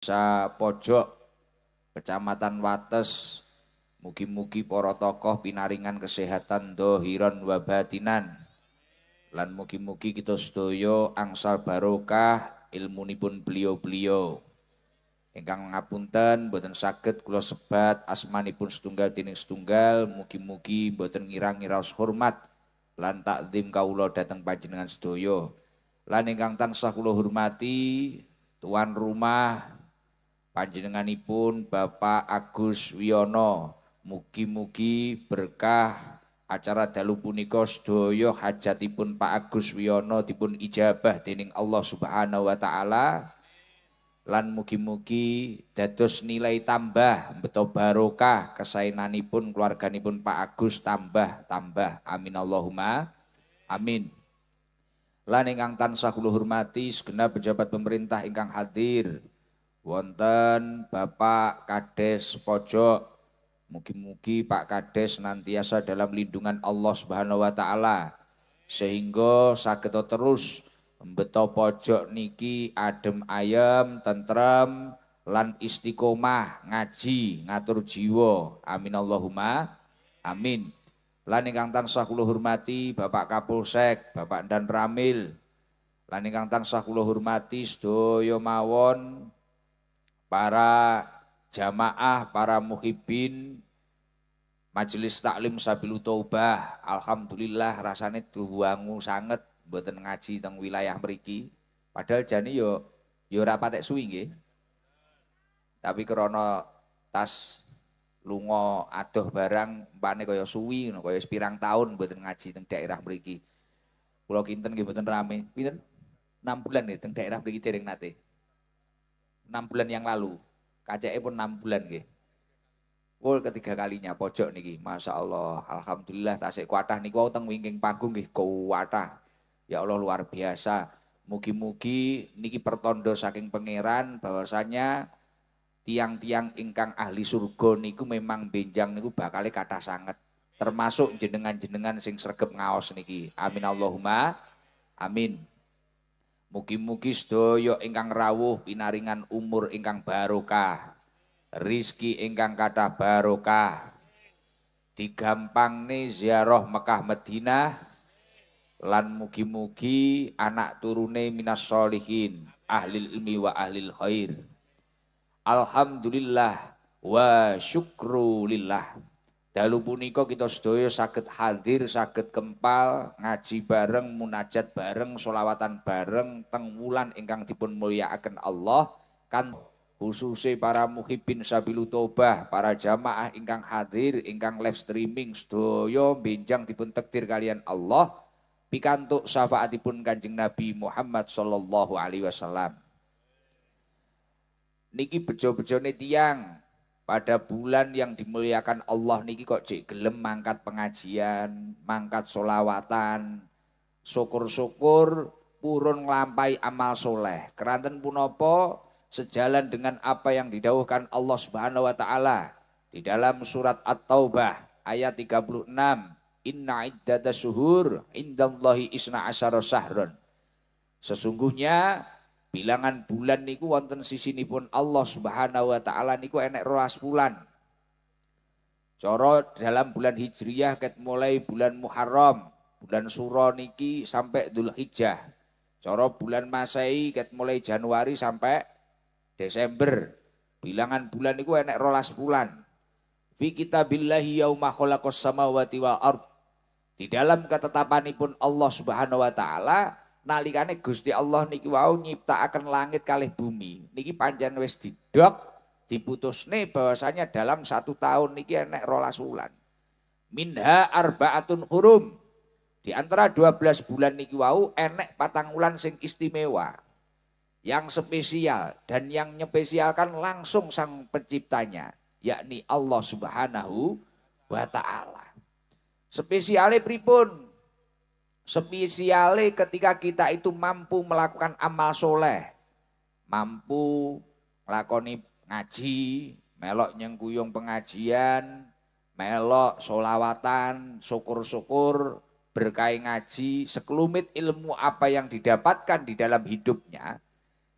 Desa Pojok, Kecamatan Wates. Mugi-mugi para tokoh pinaringan kesehatan dohiron wabatinan batinan. Lan mugi-mugi kita sedaya angsal barokah nipun beliau-beliau. engkang ngapunten boten sakit kulo sebat asmanipun setunggal dening setunggal, mugi-mugi boten ngirang-ngiraos hormat lan takzim kaula datang panjenengan sedaya. Lan engkang tansah kula hormati tuan rumah panjenenganipun Bapak Agus Wiono mugi-mugi berkah acara dalu punika sedaya hajatipun Pak Agus Wiono dipun ijabah dening Allah Subhanahu wa taala lan mugi-mugi dados nilai tambah beto barokah kesaenanipun keluarganipun Pak Agus tambah tambah amin Allahumma amin lan ingkang tansah kula hormati segenap pejabat pemerintah ingkang hadir Wonten Bapak Kades Pojok. Mugi-mugi Pak Kades nantiasa dalam lindungan Allah Subhanahu wa taala sehingga sakit terus mbeto pojok niki adem ayem tentrem lan istiqomah ngaji ngatur jiwa. Amin Allahumma amin. Lan ingkang tansah kula hormati Bapak Kapolsek, Bapak Dan Ramil. Lan ingkang tansah kula hormati sedaya mawon para jamaah, para muhibin, majelis taklim sabilu taubah, alhamdulillah rasanya tuwangu sangat buat ngaji teng wilayah meriki. Padahal jani yo yo rapatek suwi nggih. Tapi krono tas lunga adoh barang mpane kaya suwi ngono kaya pirang tahun buat ngaji teng daerah beriki. Pulau Kinten nggih buatan rame. Pinten? 6 bulan nih teng daerah beriki dereng nate enam bulan yang lalu. KCE pun enam bulan nggih. Oh ketiga kalinya pojok niki, masya Allah, alhamdulillah tasik kuatah niku kau tang wingking panggung nggih kuatah. Ya Allah luar biasa. Mugi-mugi niki pertondo saking pangeran bahwasanya tiang-tiang ingkang ahli surga niku memang benjang niku bakal kata sangat Termasuk jenengan-jenengan sing sergep ngaos niki. Amin Allahumma. Amin. Mugi-mugi sedaya ingkang rawuh pinaringan umur ingkang barokah. Rizki ingkang kathah barokah. Digampangne ziarah Mekah Madinah lan mugi-mugi anak turune minas solihin ahli ilmi wa ahli khair. Alhamdulillah wa syukru lillah. Dalu punika kita sedaya saged hadir, saged kempal, ngaji bareng, munajat bareng, solawatan bareng, teng wulan ingkang dipun mulyakaken Allah kan khususnya para muhibin sabilu tobah, para jamaah ingkang hadir, ingkang live streaming sedoyo binjang dipun tektir kalian Allah pikantuk syafaatipun Kanjeng Nabi Muhammad sallallahu alaihi wasallam. Niki bejo bejo tiang pada bulan yang dimuliakan Allah niki kok cek gelem mangkat pengajian, mangkat solawatan, syukur-syukur purun lampai amal soleh. Keranten punopo sejalan dengan apa yang didauhkan Allah Subhanahu wa taala di dalam surat At-Taubah ayat 36 Inna iddata suhur indallahi isna asyara sahron. Sesungguhnya Bilangan bulan niku wonten sisi nipun Allah Subhanahu wa taala niku enek rolas bulan. Coro dalam bulan Hijriyah ket mulai bulan Muharram, bulan Suro niki sampai Hijjah. Coro bulan Masehi ket mulai Januari sampai Desember. Bilangan bulan niku enek rolas bulan. Fi kitabillahi yauma khalaqas samawati wal Di dalam ketetapanipun Allah Subhanahu wa taala nalikane Gusti Allah niki wau akan langit kalih bumi. Niki panjang wis didok diputusne bahwasanya dalam satu tahun niki enek rolas wulan. Minha arbaatun hurum. Di antara 12 bulan niki wau enek patang wulan sing istimewa. Yang spesial dan yang nyepesialkan langsung sang penciptanya yakni Allah Subhanahu wa taala. Spesiale pripun? Spesiale ketika kita itu mampu melakukan amal soleh. Mampu melakoni ngaji, melok nyengguyung pengajian, melok solawatan, syukur-syukur, berkai ngaji, sekelumit ilmu apa yang didapatkan di dalam hidupnya,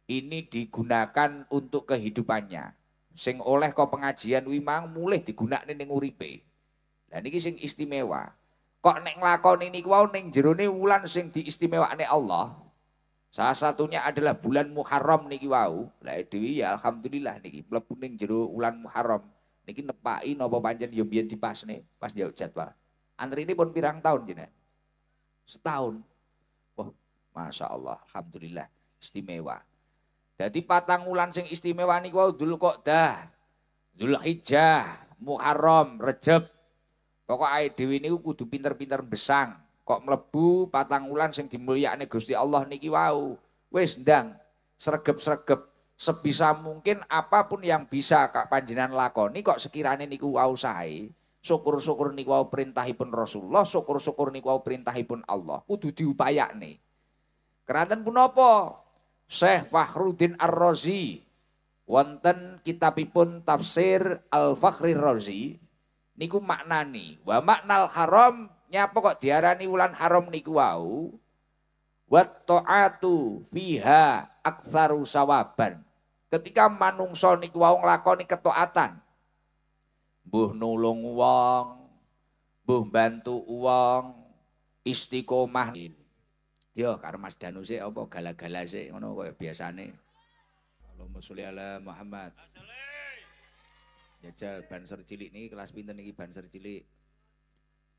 ini digunakan untuk kehidupannya. Sing oleh kau pengajian wimang mulih digunakan ning uripe. Dan ini sing istimewa. Kok neng nek nglakoni niku neng jeru jerone wulan sing diistimewakne Allah. Salah satunya adalah bulan Muharram niki wau. Lah eh, itu ya alhamdulillah niki mlebu ning jeru wulan Muharram. Niki nepaki napa pancen yo ya biyen dipasne pas jauh jadwal. Antri ini pun pirang tahun jenah Setahun. Wah, Masya Allah, Alhamdulillah, istimewa. Jadi patang wulan sing istimewa niku wau dulu kok dah. dulu hijah Muharram, Rejab, Pokok ae dhewe niku kudu pinter-pinter besang. Kok mlebu ulan sing dimulyakne Gusti Allah niki wau. Wis ndang sregep-sregep sebisa mungkin apapun yang bisa Kak panjenengan lakoni kok sekirane niku wau sae. Syukur-syukur niku wau perintahipun Rasulullah, syukur-syukur niku wau perintahipun Allah. Kudu diupayakne. Keranten punapa? Syekh Fakhruddin Ar-Razi wonten kitabipun tafsir Al-Fakhri Razi niku maknani wa maknal haram nyapa kok diarani wulan haram niku wau wa taatu fiha aktsaru sawaban ketika manungsa niku wau nglakoni ketaatan mbuh nulung wong mbuh bantu wong istiqomah yo karo Mas Danu sik apa gala-gala sik ngono kaya biasane Allahumma sholli ala Muhammad As Jajal banser cilik nih kelas pinter nih banser cilik.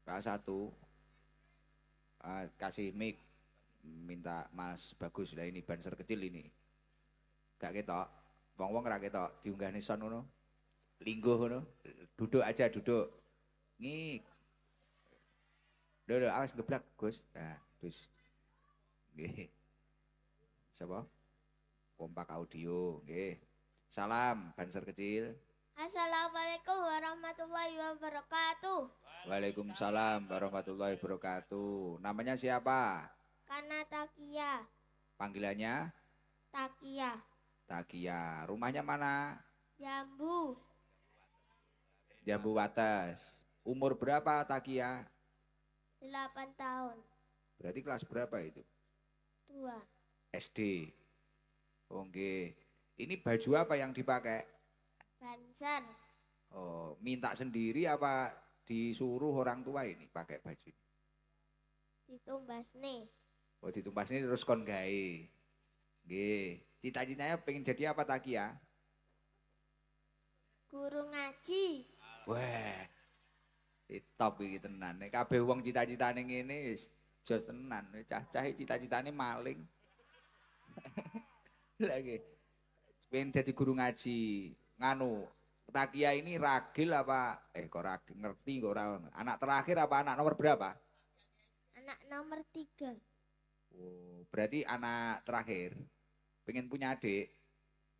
Kelas satu uh, kasih mic minta Mas bagus lah ini banser kecil ini. Gak ketok. Wong-wong gak ketok nih son uno linggo uno Duduk aja duduk. Ngik. do do awas geblak Gus. Nah, gus gih siapa Kompak audio gih Salam banser kecil. Assalamualaikum warahmatullahi wabarakatuh. Waalaikumsalam warahmatullahi wabarakatuh. Namanya siapa? Kana Takia. Panggilannya? Takia. Takia. Rumahnya mana? Jambu. Jambu Wates. Umur berapa Takia? 8 tahun. Berarti kelas berapa itu? Dua. SD. Oke. Ini baju apa yang dipakai? Banser. Oh, minta sendiri apa disuruh orang tua ini pakai baju? Ditumbas nih. Oh, ditumbas nih terus kon gawe. Nggih. Cita-citanya pengen jadi apa tak ya? Guru ngaji. Wah. Top iki tenan. Nek kabeh wong cita-citane ngene wis jos tenan. Cah-cah cita-citane maling. Lagi pengen jadi guru ngaji nganu Pak ini ragil apa? Eh kok ragil ngerti kok ragil? Anak terakhir apa anak nomor berapa? Anak nomor tiga. Oh, berarti anak terakhir. Pengen punya adik?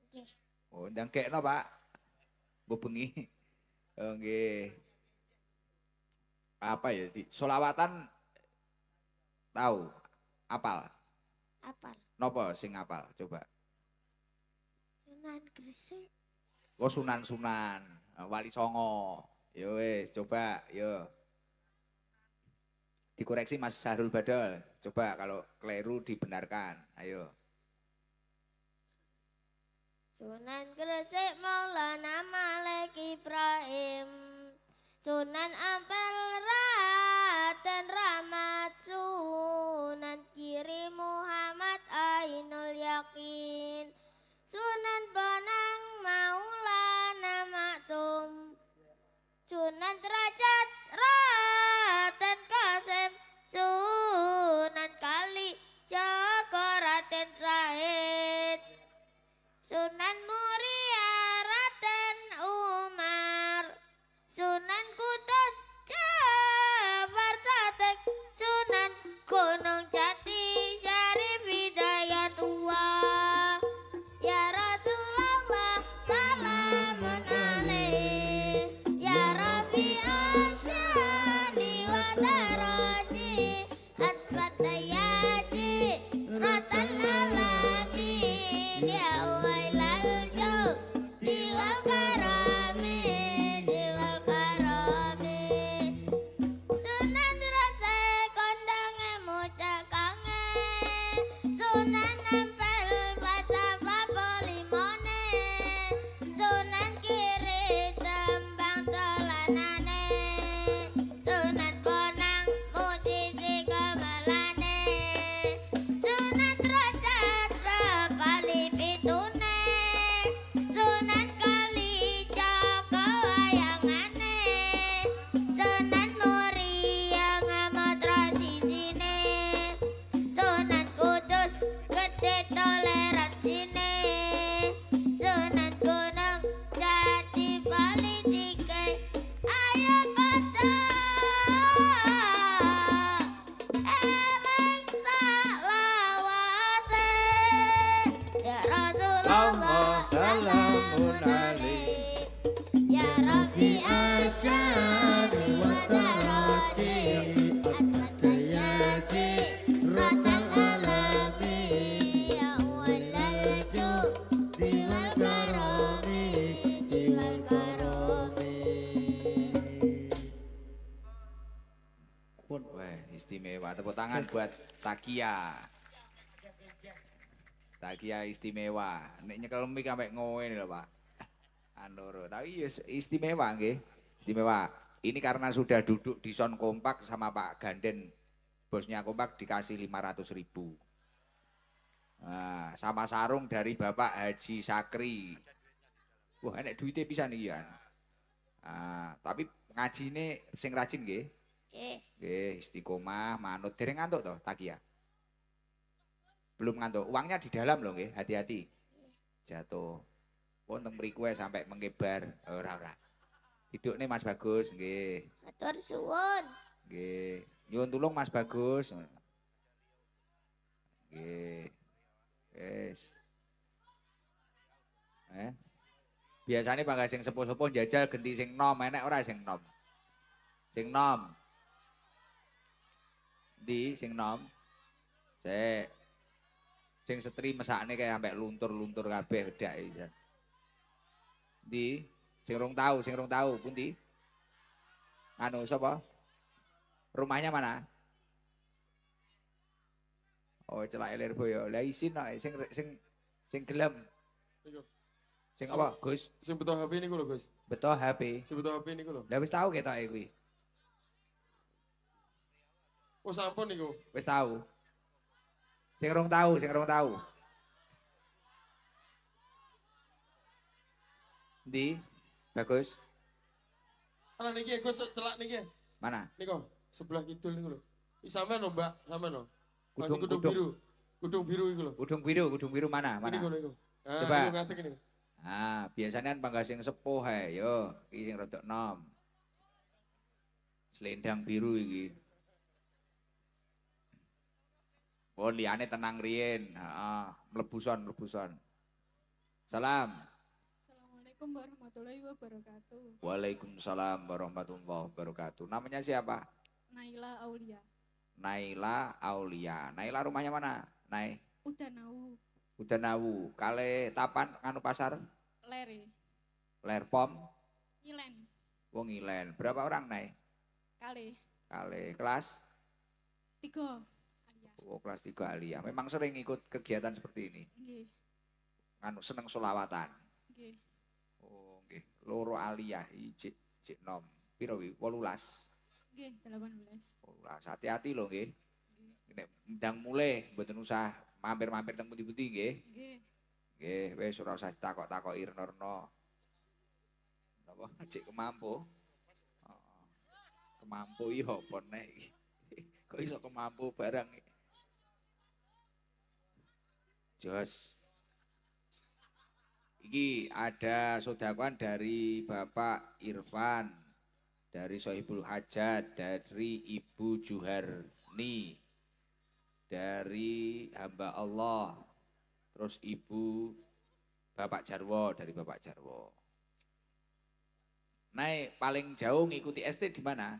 Oke. Oh, kayak no Pak. Mbok oke? Oh, apa ya? Di Solawatan tahu apal? Apal. Nopo sing apal? Coba. Sunan Gresik. Engko oh, Sunan-sunan, eh, Wali Songo. Yo ya wes coba yo. Ya. Dikoreksi Mas Sahrul Badal. Coba kalau keliru dibenarkan. Ayo. Sunan Gresik Maulana Malik Ibrahim Sunan Ampel Raden Rahmat Sunan Kiri Muhammad Ainul Yakin Sunan Bonang Maulana Maktum Sunan Derajat Raten Kasem Sunan Kali Joko Raten Said Sunan Muria Raten Umar Sunan Kudus Jafar Sadek Sunan Gunung Jatuh Takia. Takia istimewa. Nek nyekel mic sampe ngoen lho, Pak. anur Tapi yes, ya istimewa nggih. Istimewa. Ini karena sudah duduk di sound kompak sama Pak Ganden. Bosnya kompak dikasih 500 ribu. Nah, sama sarung dari Bapak Haji Sakri. Wah, enak duitnya bisa nih ya. Nah, tapi ngaji ini sing rajin gak? Eh. Gak. istiqomah, manut dereng ngantuk tak ya? belum ngantuk. Uangnya di dalam loh, nggih. Hati-hati. Jatuh. Wonten mriku sampai mengebar. Ora ora. Tidukne Mas Bagus, nggih. Matur suwun. Nggih. Nyuwun tulung Mas Bagus. Nggih. Wis. Eh. Biasane pangga sing sepuh-sepuh jajal genti sing nom, enak ora sing nom. Sing nom. Di sing nom. Cek. Sing setri mesakne kayak sampai luntur-luntur kabeh bedak iki. Di sing rong tahu, sing rong tahu pundi? Anu sapa? Rumahnya mana? Oh, celak elir boyo. Lah isin no, sing sing sing gelem. Sing apa, Gus? Sing beto HP niku lho, Gus. Beto HP. Sing beto HP niku lho. Lah wis tau ketoke kuwi. Oh, sampun niku. Wis tau. Sing rong tahu, sing rong tahu. Di bagus. Mana niki Gus celak niki? Mana? Niko, sebelah kidul niku lho. Sama no, Mbak, sama no. Kudung, kudung, biru. Kudung biru iku lho. Kudung biru, kudung biru mana? Mana? Niku niku. Ah, Coba. Niku Ah, biasanya kan pangga sing sepuh ae, yo, iki sing rodok nom. Selendang biru iki. Oh liane tenang rien, ah, melebusan. melebusan. Salam. Assalamualaikum warahmatullahi wabarakatuh. Waalaikumsalam warahmatullahi wabarakatuh. Namanya siapa? Naila Aulia. Naila Aulia. Naila rumahnya mana? Nai. Udanawu. Udanawu. Kale Tapan Kanu Pasar? Leri. pom? Ilen. Wong Ilen. Berapa orang, Nai? Kale. Kale. Kelas? Tiga. Oh, kelas 3 alia. Memang sering ikut kegiatan seperti ini. Nggih. Anu seneng solawatan. Nggih. Oh, nggih. Loro alia ijit cik nom. Piro wi? 18. Nggih, 18. 18. Hati-hati loh nggih. Nek ndang mulai mboten usah mampir-mampir teng pundi-pundi nggih. Nggih. Nggih, wis ora usah ditakok-takok irno-irno. Napa cik kemampu? Oh, kemampu iya apa nek? Kok iso kemampu barang iki? Jos. Iki ada sodakuan dari Bapak Irfan, dari Sohibul Hajat, dari Ibu Juharni, dari hamba Allah, terus Ibu Bapak Jarwo, dari Bapak Jarwo. Naik paling jauh ngikuti ST di mana?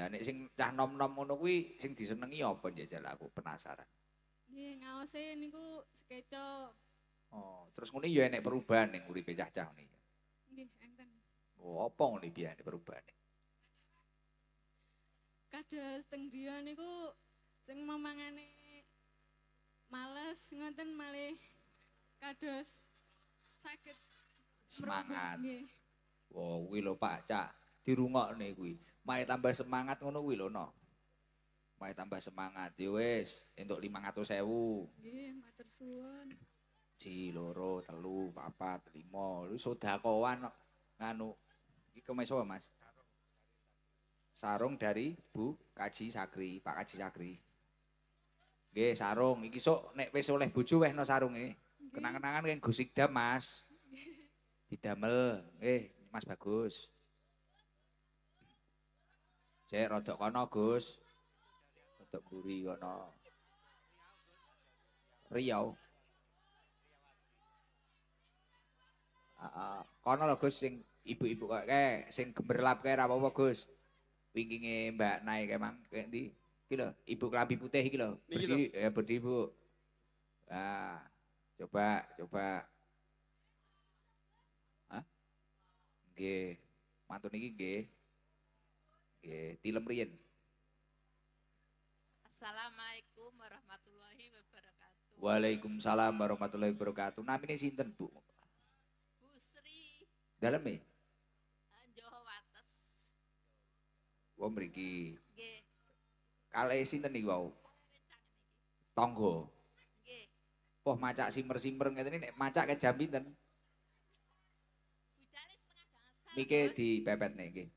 Nah, nek sing cah nom-nom ngono kuwi sing disenengi apa njajal aku penasaran. Nggih, ngaose niku skeco. Oh, terus ngene ya enek perubahan ning uripe cah-cah ngene. Nggih, enten. Oh, apa ngene iki ane perubahan? E? Kados teng griya niku sing mamangane males ngoten malih kados sakit semangat. Nggih. Wah, kuwi lho Pak Cak, dirungokne kuwi. mai tambah semangat ngono kuwi lho no. Mai tambah semangat ya wis entuk 500.000. Nggih, matur suwun. Ji loro, telu, papat, lima, lu sodakoan nganu. Iki kemis apa, Mas? Sarung dari Bu Kaji Sakri, Pak Kaji Sakri. Nggih, sarung iki sok nek wis oleh bojo weh no sarunge. Kenang-kenangan kayak gusik dam, Mas. Didamel, eh, Mas bagus. Cek rodok kono, Gus. Rodok buri kono. Riau. Ah, kono lho Gus sing ibu-ibu kok kae sing gemberlap kae ra apa Gus. Wingine Mbak naik kae mang kae ndi? Iki lho, ibu kelambi putih iki lho. Berdi, ya eh, berdi, Bu. Ah, coba, coba. Hah? Nggih. Mantun iki nggih. tilem riyen. Assalamualaikum warahmatullahi wabarakatuh. Waalaikumsalam warahmatullahi wabarakatuh. ini sinten, Bu? Bu Sri. ya? Eh, Joho Wates. Wong oh, mriki. Nggih. Kalih sinten nih, wow. Tonggo. Nggih. Poh macak simer-simer ngeten nek macak kayak jam pinten? Mikir di pepet nih, dipepet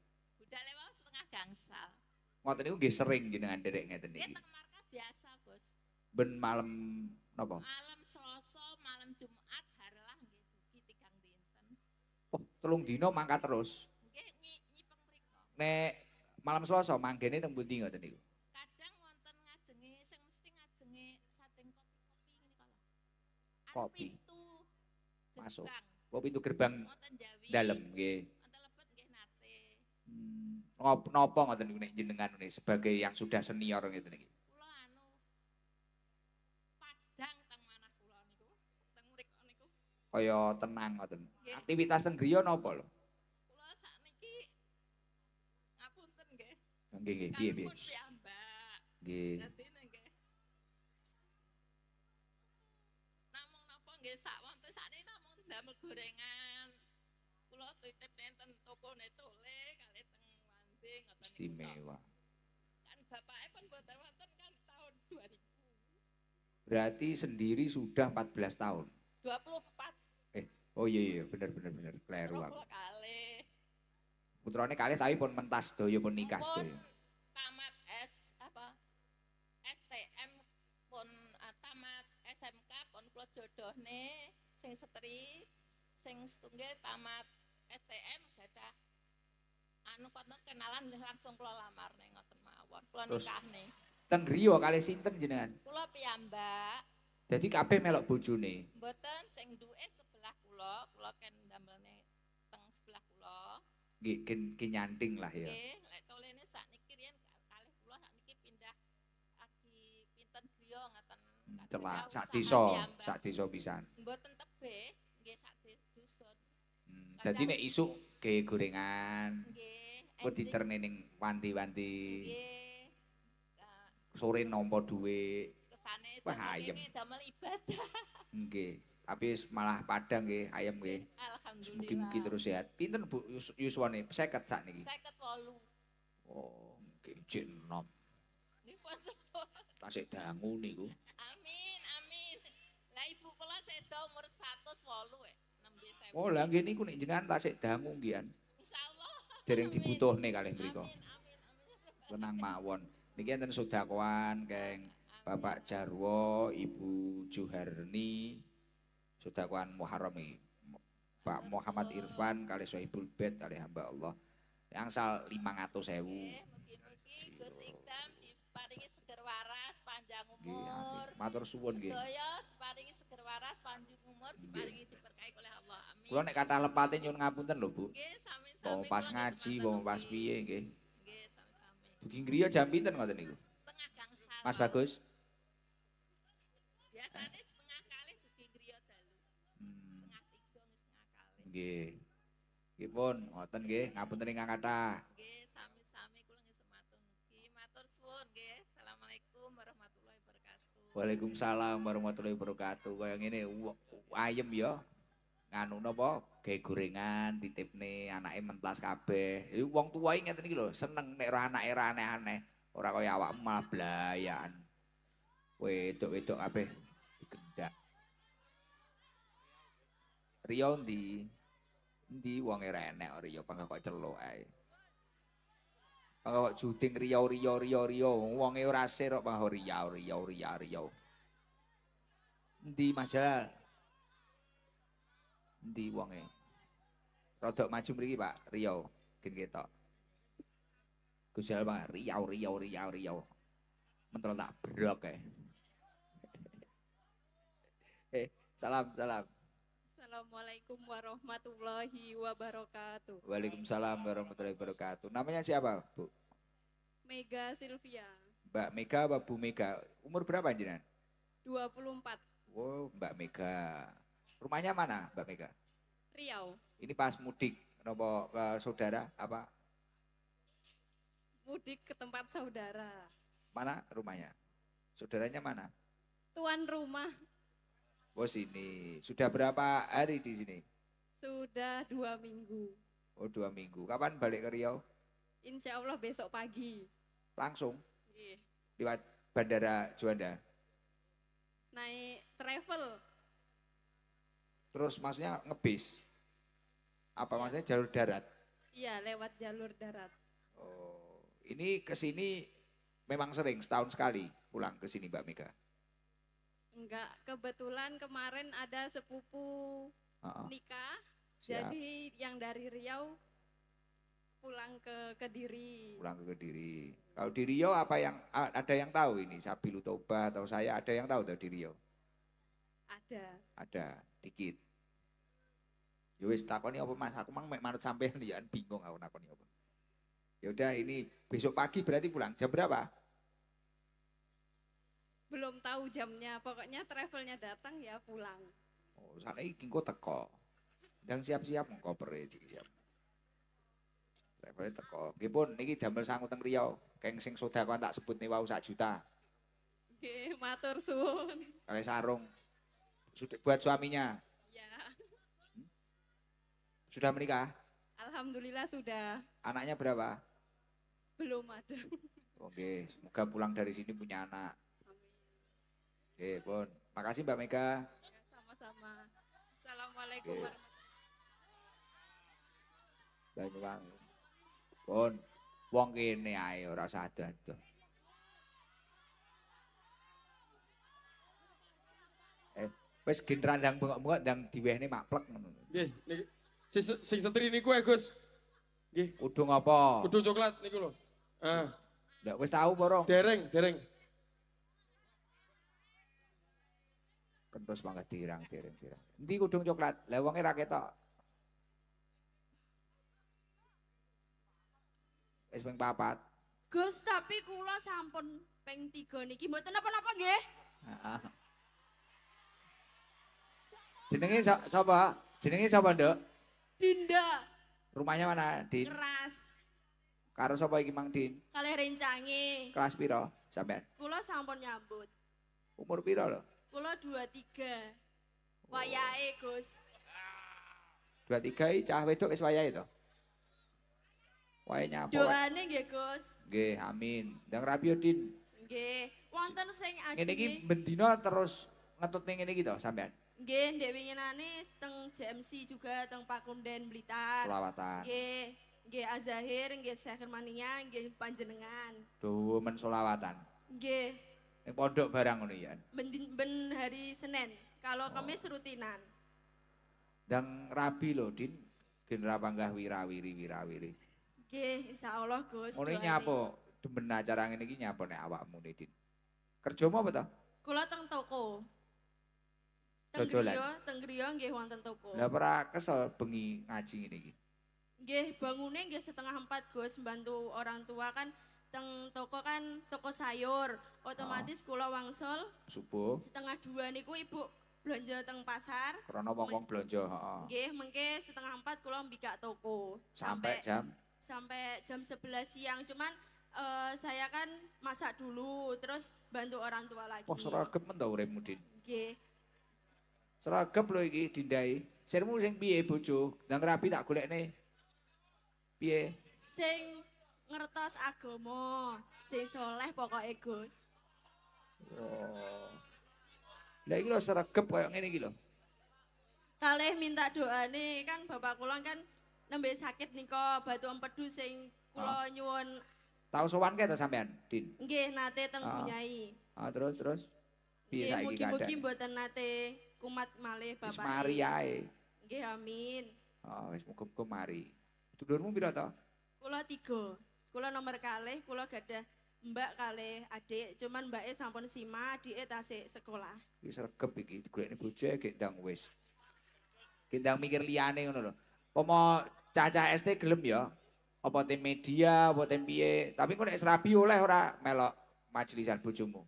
Ngoten niku nggih sering jenengan derek ngeten niki. Nggih teng markas biasa, Gus. Ben malam napa? Malam Selasa, malam Jumat harlah nggih dugi tigang dinten. Oh, telung dino mangkat terus. Nggih nyipeng mriku. Nek malam Selasa manggene teng pundi ngoten niku? Kadang wonten ngajenge sing mesti ngajenge sating kopi-kopi ngene kala. Kopi. itu Masuk. kopi itu gerbang oh, dalam nggih. Wonten lebet nggih nate. Hmm nopo ngoten niku nek jenengan nih, sebagai yang sudah senior gitu niki? Kula anu padang teng manah kula niku, teng mriku niku. Kaya tenang ngoten. Aktivitas teng griya nopo lho? Kula sakniki ngapunten nggih. Oh, nggih nggih, piye piye. Nggih. Dadi nggih. Namung napa nggih sak wonten sakniki namung ndamel gorengan. Kula titip nenten toko netul istimewa. Kan Berarti sendiri sudah 14 tahun. 24. Eh, oh iya iya benar benar benar keliru aku. Putrane kali, tapi pun mentas doyo ya pun nikah doyo. Ya. Tamat S apa? STM pun eh, tamat SMK pun kula jodohne sing setri sing setunggal tamat STM gadah anu kota kenalan langsung kula lamar nih ngoten mawon. Kula nikah nih. Teng Rio kali sinten jenengan? Kula piyambak. Jadi kape melok bojone. Mboten sing duwe sebelah kula, kula kan nih teng sebelah kula. Nggih, ki nyanting lah ya. Nggih, lek tolene sakniki riyen kalih kula niki pindah lagi pinten griya ngoten. Hmm, Celak sak desa, sak desa pisan. Mboten tebe nggih sak dusun. Hmm, dadi nek isuk ke gorengan. Nggih. Kok diterni ning wanti-wanti. Nggih. Eh, sore nampa dhuwit. Kesane ayam damel ibadah. Nggih. Tapi malah padang nggih ayam nggih. Alhamdulillah. Mugi-mugi terus sehat. Pinten Bu Yuswane? 50 sak niki. 58. Oh, nggih jin nom. Nggih pun sepuh. Tasik dangu niku. Amin, amin. Lah ibu kula sedo umur 108 eh. Oh, lah nggih niku nek jenengan tasik dangu nggih. dereng dibutuh nih kalian beriko. Tenang mawon. Niki enten sudakwan geng Bapak Jarwo, Ibu Juharni, sudakwan Muharram Pak Muhammad Irfan kali so Ibu Bet kali hamba Allah. Yang sal 500 sewu. Gus Iqdam diparingi seger umur. Matur suwun nggih. Sedaya diparingi seger waras panjang umur diparingi diberkahi oleh Allah. Amin. Kula nek kata lepate nyuwun ngapunten lho Bu. Nggih, sami-sami. Wong pas ngaji, wong pas piye nggih. Nggih, sami-sami. Dugi griya jam pinten ngoten niku? Tengah gang sawah. Mas Bagus. Biasane setengah kali dugi griya dalu. Hmm. Setengah tiga, setengah kali. Nggih. Nggih pun, ngoten nggih, ngapunten ingkang kata Nggih. Waalaikumsalam warahmatullahi wabarakatuh. Kaya ngene ayam ya. Nganu napa? Ge gorengan ditipne anake mentas kabeh. Iku wong tuwa iki ngeten iki lho, seneng nek ora anake ora aneh-aneh. Ora kaya awakmu malah blayan. Wedok-wedok kabeh digendak. Riyo ndi? Ndi wong e enek ora ya pengen kok celuk ae. Kalau juding riau riau riau riau, uangnya ora serok bang oh, riau riau riau riau. Di majalah, di uangnya. Rodok maju beri pak riau, kini kita. Kusial bang riau riau riau riau. Mentol tak brok Eh, salam salam. Assalamualaikum warahmatullahi wabarakatuh. Waalaikumsalam warahmatullahi wabarakatuh. Namanya siapa, Bu? Mega Silvia. Mbak Mega apa Bu Mega? Umur berapa Jinan? 24. Wow, Mbak Mega. Rumahnya mana, Mbak Mega? Riau. Ini pas mudik, nopo ke saudara apa? Mudik ke tempat saudara. Mana rumahnya? Saudaranya mana? Tuan rumah. Bos oh, ini Sudah berapa hari di sini? Sudah dua minggu. Oh dua minggu. Kapan balik ke Riau? Insya Allah besok pagi. Langsung? Iya. Lewat Bandara Juanda? Naik travel. Terus maksudnya ngebis? Apa ya. maksudnya jalur darat? Iya lewat jalur darat. Oh ini ke sini memang sering setahun sekali pulang ke sini Mbak Mika? Enggak, kebetulan kemarin ada sepupu uh-uh. nikah. Siap. Jadi yang dari Riau pulang ke Kediri. Pulang ke Kediri. Kalau di Riau apa yang ada yang tahu ini Sabilu Toba atau saya ada yang tahu dari di Riau? Ada. Ada, dikit. Yowis ya takoni apa Mas? Aku mang manut sampean ya bingung aku takoni apa. Ya ini besok pagi berarti pulang jam berapa? belum tahu jamnya. Pokoknya travelnya datang ya pulang. Oh, saiki engko teko. Dan siap-siap koper iki siap. travelnya teko. Nggih pun jam damel sangu teng Riau. Keng sing sedekah tak nih wau sak juta. oke, matur suun Kali sarung. Sudah buat suaminya. ya. Hmm? Sudah menikah? Alhamdulillah sudah. Anaknya berapa? Belum ada. Oke, oh, semoga pulang dari sini punya anak. Oke, pun. Makasih Mbak Mega. Sama-sama. Assalamualaikum warahmatullahi wabarakatuh. Banyak banget. Pun. Wong kene ae ora usah ada Eh, wis gendran ndang bengok-bengok ndang diwehne makplek ngono. Nggih, niki sing sing setri niku ae, Gus. Nggih. Kudu ngopo? Kudu coklat niku lho. Ah. Ndak wis tau, Porong. Dereng, dereng. terus mangga dirang-dirang-dirang. nanti kudung coklat? Lah wonge es es Wis papat. Gus, tapi kula sampun peng tiga niki mboten napa-napa nggih. jenengi Jenenge sapa? Jenenge sapa, dok Dinda. Rumahnya mana, Din? Keras. Karo sapa iki Mang Din? Kalih rencangi Kelas piro sampean? Kula sampun nyambut. Umur piro loh? Kulo dua tiga Wayai Gus. dua tiga i cah wedok wayai itu. Wayanya apa? Doa nih gak Gus. g amin. Dang rapi g Din. Nggih. Wonten sing ajine. bentino terus ngetut nih ini gitu sampean. G, dia ingin winginane teng JMC juga teng pak Pakunden Blitar. Selawatan. g g Azahir, g Syekh g panjenengan. tuh mensolawatan selawatan yang pondok barang ngono ya. Ben, ben hari Senin. Kalau oh. Kamis rutinan. Dan rabi loh, Din. Gen ra panggah wirawiri wirawiri. Nggih, insyaallah Gus. Ngono nyapa? Demen acara ngene iki nyapa nek awakmu nih, Din? Kerjomu apa ta? Kula teng toko. Teng griya, teng griya nggih wonten toko. Lah ora kesel bengi ngaji ngene iki. Nggih, bangune nggih setengah empat Gus, bantu orang tua kan teng toko kan toko sayur otomatis oh. kula wangsul subuh setengah dua niku ibu belanja teng pasar karena wong-wong belanja heeh nggih setengah empat kula mbikak toko sampai, sampai jam sampai jam sebelas siang cuman uh, saya kan masak dulu terus bantu orang tua lagi oh seragam men ta uripmu Din nggih seragam lho iki dindai sermu sing piye bojo dan rapi tak golekne piye sing ngertos agama sing soleh pokoke Gus. Oh. Lah iki lho seregep koyo ngene iki lho. Kalih minta doane kan bapak kula kan nembe sakit niko batu empedu sing kula oh. nyuwun. Tau sowan ke to sampean, Din? Nggih, nate teng oh. Ah. Bunyai. Oh, ah, terus terus. Piye saiki kadang? Mugi-mugi mboten nate kumat malih bapak. Ismari ae. Nggih, amin. Oh, wis muga-muga mari. Dulurmu pira to? Kula tiga. Kulo nomor kalih, kulo gadah mbak kali adik, cuman mbaknya sampun sima, adiknya e tasik sekolah. Ini sergep iki, digulekne ini e gek ndang Kita Gek mikir liane, ngono loh. Pomo caca ST gelem ya. Apa tim media, apa tim biaya, tapi kok nek serabi oleh ora melok majelisan bujumu.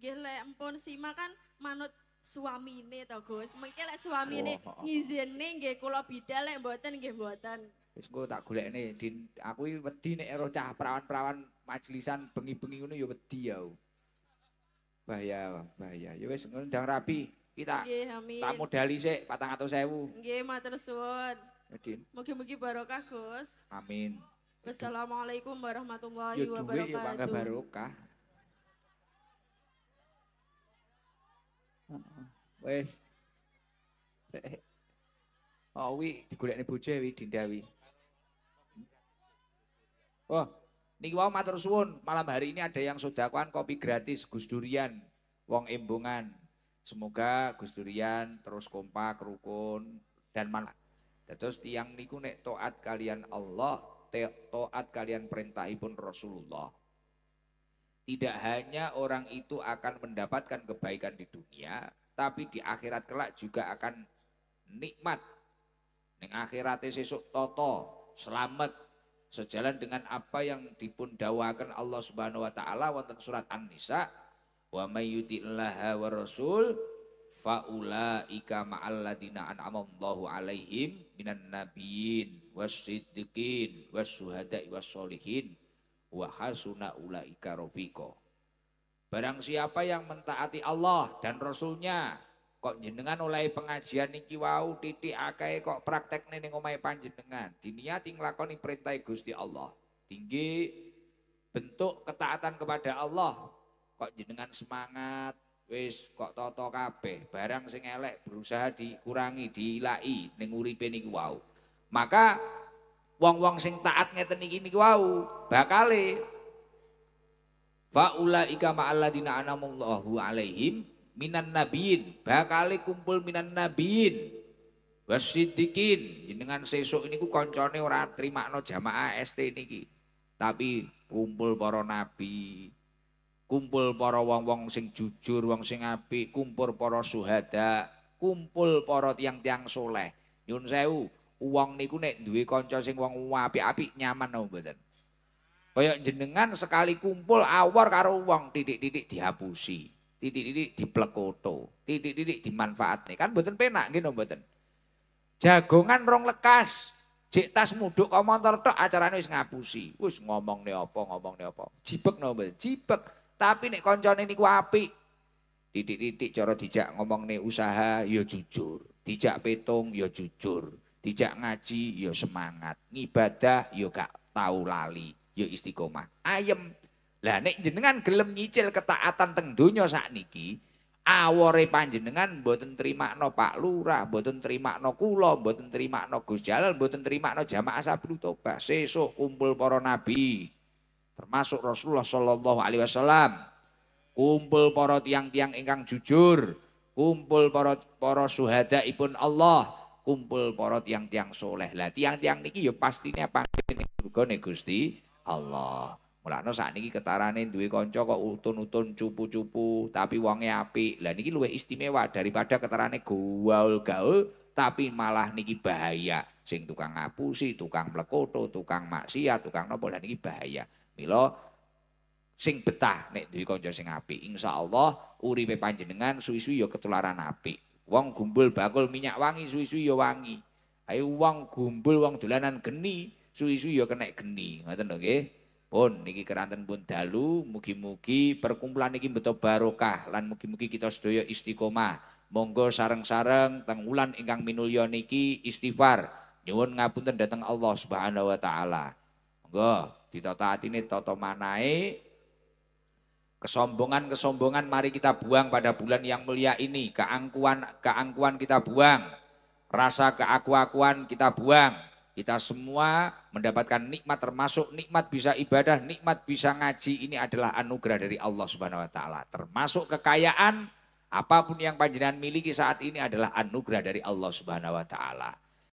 Gila, empon sima kan manut suamine tau Gus. mungkin lah suamine ini oh, oh. oh. ngizine nggih kula bidal lek buatan, gak buatan. Wis gue tak golekne din aku iki wedi nek ero cah perawan-perawan majelisan bengi-bengi ngono ya wedi ya. Bahaya, bahaya. Ya wis ndang rapi kita. Nggih, Tak modali sik 400.000. Nggih, matur suwun. Ya, din. Mugi-mugi barokah, Gus. Amin. Wassalamualaikum warahmatullahi wabarakatuh. Ya duwe ya, barokah. Wes. Oh, wi digolekne bojo ya, wi Dinda wi. Wah, niki wau matur suwun, malam hari ini ada yang kawan kopi gratis Gus Durian, wong embungan. Semoga Gus Durian terus kompak, rukun dan manfaat. Terus tiang niku nek taat kalian Allah, taat kalian perintah perintahipun Rasulullah. Tidak hanya orang itu akan mendapatkan kebaikan di dunia, tapi di akhirat kelak juga akan nikmat. Neng akhirat sesuk toto, selamat, sejalan dengan apa yang dipun dawakan Allah Subhanahu wa taala wonten surat An-Nisa wa may yuti'llaha wa rasul faulaika ma'alladina an'amallahu alaihim minan nabiyyin wasiddiqin wasyuhada'i wassolihin wa hasuna ulaika rafiqo Barang siapa yang mentaati Allah dan Rasulnya Kok jenengan oleh pengajian niki wau titik akeh kok praktek ning omahe panjenengan. Diniati nglakoni perintah Gusti Allah. Tinggi bentuk ketaatan kepada Allah. Kok jenengan semangat wis kok toto kabeh barang sing elek berusaha dikurangi diilai ning uripe niku wau. Maka wong-wong sing taat ngeten iki niku wau bakale faulaika ma'alladina anamullahu alaihim minan nabiin bakal kumpul minan nabiin wasidikin jenengan sesuk ku koncone ora no jamaah ST niki tapi kumpul para nabi kumpul para wong-wong sing jujur wong sing apik kumpul para suhada kumpul para tiang-tiang soleh nyun sewu uang niku nek duwe kanca sing wong apik-apik nyaman no mboten kaya jenengan sekali kumpul awar karo wong titik-titik dihapusi titik-titik diplekoto, titik-titik nih. Kan buatan penak gitu buatan. Jagongan rong lekas, jek tas muduk kau motor tok acara nih ngapusi. Wis ngomong apa nih apa. cipek nih buatan, cipek. Tapi koncon ini ku api, Titik-titik cara dijak nih usaha yo ya jujur. Dijak petung yo ya jujur. Dijak ngaji yo ya semangat. Ngibadah yo gak tahu lali, yo istiqomah. Ayem lah nek jenengan gelem nyicil ketaatan teng donya sakniki, awore panjenengan mboten trimakno Pak Lurah, mboten trimakno kula, mboten trimakno Gus Jalal, mboten trimakno jamaah Sabtu Toba. Sesuk kumpul para nabi, termasuk Rasulullah Shallallahu alaihi wasallam. Kumpul para tiang-tiang ingkang jujur, kumpul para para suhada ibun Allah, kumpul para tiang-tiang soleh. Lah tiang-tiang niki ya pastinya pasti ning surga Gusti Allah saat ini ketarane duwe konco kok utun-utun cupu-cupu tapi wonge apik. Lah niki luwih istimewa daripada ketarane gaul-gaul tapi malah niki bahaya. Sing tukang ngapusi, tukang plekoto, tukang maksiat, tukang nopo lah niki bahaya. milo sing betah nek duwe kanca sing apik, insyaallah uripe panjenengan suwi-suwi ya ketularan api Wong gumbul bakul minyak wangi suwi-suwi ya wangi. Ayo wong gumbul wong dolanan geni, suwi-suwi ya kena geni. Ngoten lho nggih. Pun niki keranten pun dalu, mugi-mugi perkumpulan niki betul barokah lan mugi-mugi kita sedaya istiqomah. Monggo sareng-sareng teng wulan ingkang minulya niki istighfar nyuwun ngapunten datang Allah Subhanahu wa taala. Monggo ditata atine tata manae Kesombongan-kesombongan mari kita buang pada bulan yang mulia ini. Keangkuhan keangkuhan kita buang. Rasa keaku-akuan kita buang kita semua mendapatkan nikmat termasuk nikmat bisa ibadah, nikmat bisa ngaji. Ini adalah anugerah dari Allah Subhanahu wa taala. Termasuk kekayaan apapun yang panjenengan miliki saat ini adalah anugerah dari Allah Subhanahu wa taala.